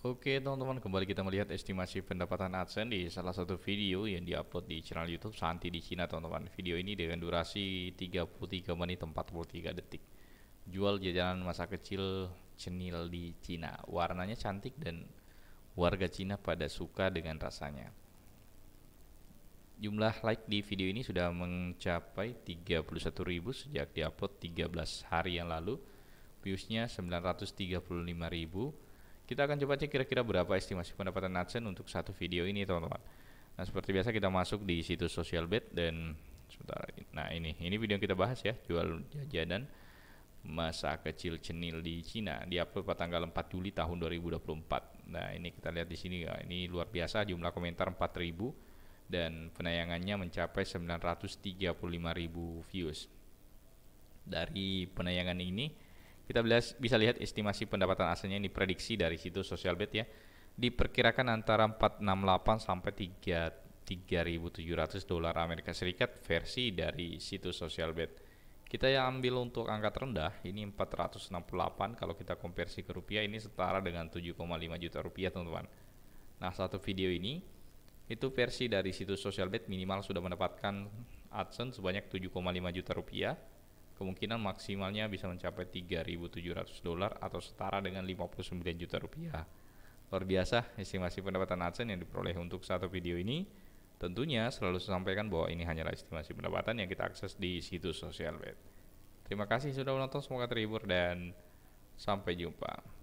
Oke teman-teman kembali kita melihat estimasi pendapatan AdSense di salah satu video yang diupload di channel YouTube Santi di Cina teman-teman. Video ini dengan durasi 33 menit 43 detik. Jual jajanan masa kecil cenil di Cina. Warnanya cantik dan warga Cina pada suka dengan rasanya. Jumlah like di video ini sudah mencapai 31.000 sejak diupload 13 hari yang lalu. Viewsnya 935.000 kita akan coba cek kira-kira berapa estimasi pendapatan AdSense untuk satu video ini teman-teman. Nah seperti biasa kita masuk di situs social bet dan sebentar. Nah ini, ini video yang kita bahas ya, jual jajanan masa kecil cenil di Cina di upload pada tanggal 4 Juli tahun 2024. Nah ini kita lihat di sini, ya ini luar biasa jumlah komentar 4000 dan penayangannya mencapai 935.000 views. Dari penayangan ini kita bisa lihat estimasi pendapatan aslinya ini diprediksi dari situs bet ya. Diperkirakan antara 468 sampai 3 3.700 dolar Amerika Serikat versi dari situs social bet Kita yang ambil untuk angka terendah ini 468 kalau kita konversi ke rupiah ini setara dengan 7,5 juta rupiah teman-teman. Nah, satu video ini itu versi dari situs social bet minimal sudah mendapatkan AdSense sebanyak 7,5 juta rupiah kemungkinan maksimalnya bisa mencapai 3.700 dolar atau setara dengan 59 juta rupiah. Luar biasa, estimasi pendapatan AdSense yang diperoleh untuk satu video ini tentunya selalu saya sampaikan bahwa ini hanyalah estimasi pendapatan yang kita akses di situs sosial web. Terima kasih sudah menonton, semoga terhibur dan sampai jumpa.